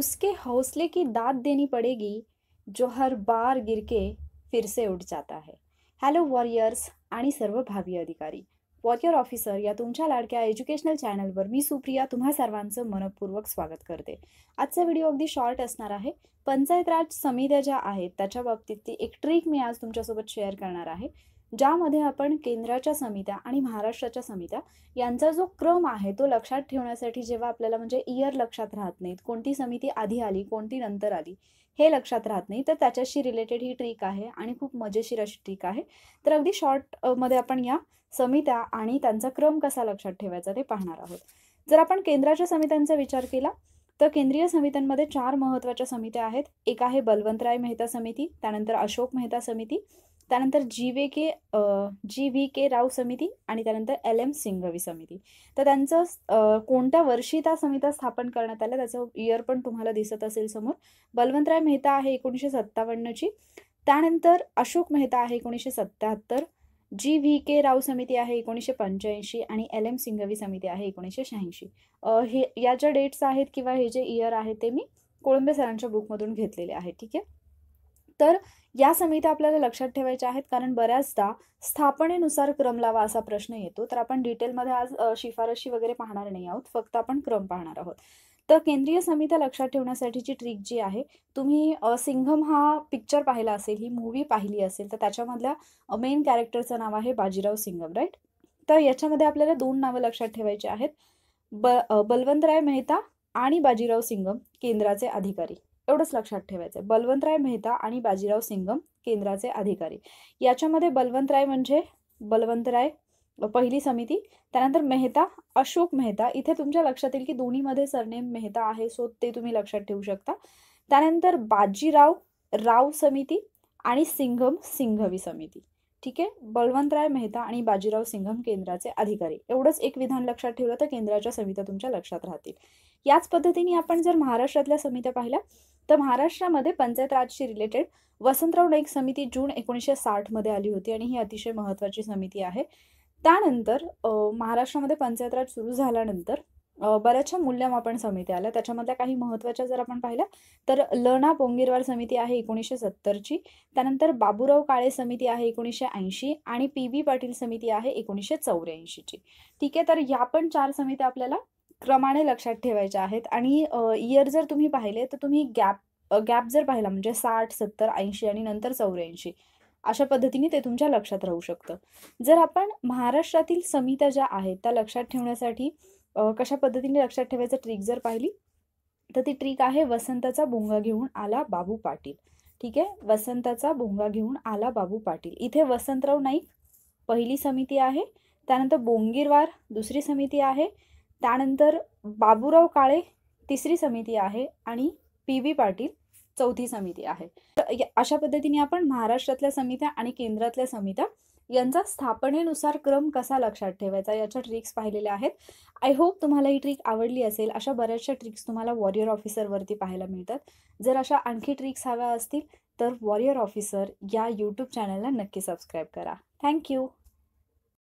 उसके हौसले की दाद देनी पड़ेगी जो हर बार गिर के फिर से उठ जाता है हॅलो वॉरियर्स आणि सर्व भावी अधिकारी वॉरियर ऑफिसर या तुमच्या लाडक्या एज्युकेशनल चॅनलवर मी सुप्रिया तुम्हा सर्वांचं मनपूर्वक स्वागत करते आजचा व्हिडिओ अगदी शॉर्ट असणार आहे पंचायत राज समित्या ज्या आहेत त्याच्या बाबतीत ती एक ट्रिक मी आज तुमच्यासोबत शेअर करणार आहे ज्यामध्ये आपण केंद्राच्या समित्या आणि महाराष्ट्राच्या समित्या यांचा जो क्रम आहे तो लक्षात ठेवण्यासाठी जेव्हा आपल्याला म्हणजे इयर लक्षात राहत नाहीत कोणती समिती आधी आली कोणती नंतर आली हे लक्षात राहत नाही तर त्याच्याशी रिलेटेड ही ट्रिक आहे आणि खूप मजेशीर अशी ट्रिक आहे तर अगदी शॉर्ट मध्ये आपण या समित्या आणि त्यांचा क्रम कसा लक्षात ठेवायचा ते पाहणार आहोत जर आपण केंद्राच्या समित्यांचा विचार केला तर केंद्रीय समित्यांमध्ये चार महत्त्वाच्या समित्या आहेत एक आहे बलवंतराय मेहता समिती त्यानंतर अशोक मेहता समिती त्यानंतर जी वे के जी व्ही के राव समिती आणि त्यानंतर एल एम सिंघवी समिती तर त्यांचं कोणत्या वर्षी त्या समित्या स्थापन करण्यात आल्या त्याचं इयर पण तुम्हाला दिसत असेल समोर बलवंतराय मेहता आहे एकोणीसशे सत्तावन्नची त्यानंतर अशोक मेहता आहे एकोणीसशे सत्त्याहत्तर जी व्ही के राव समिती आहे एकोणीसशे पंच्याऐंशी आणि एल एम सिंघवी समिती आहे एकोणीसशे शहाऐंशी हे या ज्या डेट्स आहेत किंवा हे जे इयर आहे ते मी कोळंबे सरांच्या बुकमधून घेतलेले आहे ठीक आहे तर या समित्या आपल्याला लक्षात ठेवायच्या आहेत कारण बऱ्याचदा स्थापनेनुसार क्रम लावा असा प्रश्न येतो तर आपण डिटेलमध्ये आज शिफारशी वगैरे पाहणार नाही आहोत फक्त आपण क्रम पाहणार आहोत तर केंद्रीय समित्या लक्षात ठेवण्यासाठीची ट्रिक जी आहे तुम्ही सिंघम हा पिक्चर पाहिला असेल ही मूवी पाहिली असेल तर त्याच्यामधल्या मेन कॅरेक्टरचं नाव आहे बाजीराव सिंघम राईट तर याच्यामध्ये आपल्याला दोन नावं लक्षात ठेवायची आहेत ब बलवंतराय मेहता आणि बाजीराव सिंघम केंद्राचे अधिकारी एवढंच लक्षात ठेवायचं आहे बलवंतराय मेहता आणि बाजीराव सिंगम केंद्राचे अधिकारी याच्यामध्ये बलवंतराय म्हणजे बलवंतराय पहिली समिती त्यानंतर मेहता अशोक मेहता इथे तुमच्या लक्षात येईल की दोन्हीमध्ये सरनेम मेहता आहे सो ते तुम्ही लक्षात ठेवू शकता त्यानंतर बाजीराव राव समिती आणि सिंघम सिंघवी समिती ठीक आहे बलवंतराय मेहता आणि बाजीराव सिंघम केंद्राचे अधिकारी एवढंच एक विधान लक्षात ठेवलं तर केंद्राच्या समित्या तुमच्या लक्षात राहतील याच पद्धतीने आपण जर महाराष्ट्रातल्या समित्या पाहिल्या तर महाराष्ट्रामध्ये पंचायत राजशी रिलेटेड वसंतराव नाईक समिती जून एकोणीसशे साठमध्ये आली होती आणि ही अतिशय महत्त्वाची समिती आहे त्यानंतर महाराष्ट्रामध्ये पंचायत राज सुरू झाल्यानंतर बऱ्याचशा मूल्यमापन समित्या आल्या त्याच्यामधल्या काही महत्त्वाच्या जर आपण पाहिल्या तर लणा पोंगीरवार समिती आहे एकोणीसशे सत्तरची त्यानंतर बाबूराव काळे समिती आहे एकोणीसशे ऐंशी आणि पी व्ही पाटील समिती आहे एकोणीसशे चौऱ्याऐंशीची ठीक आहे तर ह्या पण चार समित्या आपल्याला क्रमाने लक्षात ठेवायच्या आहेत आणि इयर जर तुम्ही पाहिले तर तुम्ही गॅप गॅप जर पाहिला म्हणजे साठ सत्तर ऐंशी आणि नंतर चौऱ्याऐंशी अशा पद्धतीने ते तुमच्या लक्षात राहू शकतं जर आपण महाराष्ट्रातील समित्या ज्या आहेत त्या लक्षात ठेवण्यासाठी कशा पद्धतीने लक्षात ठेवायचं ट्रिक जर पाहिली तर ती ट्रिक आहे वसंताचा भोंगा घेऊन आला बाबू पाटील ठीक आहे वसंताचा भोंगा घेऊन आला बाबू पाटील इथे वसंतराव नाईक पहिली समिती आहे त्यानंतर बोंगीरवार दुसरी समिती आहे त्यानंतर बाबूराव काळे तिसरी समिती आहे आणि पी व्ही पाटील चौथी समिती आहे तर अशा पद्धतीने आपण महाराष्ट्रातल्या समित्या आणि केंद्रातल्या समित्या यांचा स्थापनेनुसार क्रम कसा लक्षात ठेवायचा याच्या ट्रिक्स पाहिलेल्या आहेत आय होप तुम्हाला ही ट्रिक आवडली असेल अशा बऱ्याचशा ट्रिक्स तुम्हाला वॉरियर ऑफिसरवरती पाहायला मिळतात जर अशा आणखी ट्रिक्स हव्या असतील तर वॉरियर ऑफिसर या यूट्यूब चॅनलला नक्की सबस्क्राईब करा थँक्यू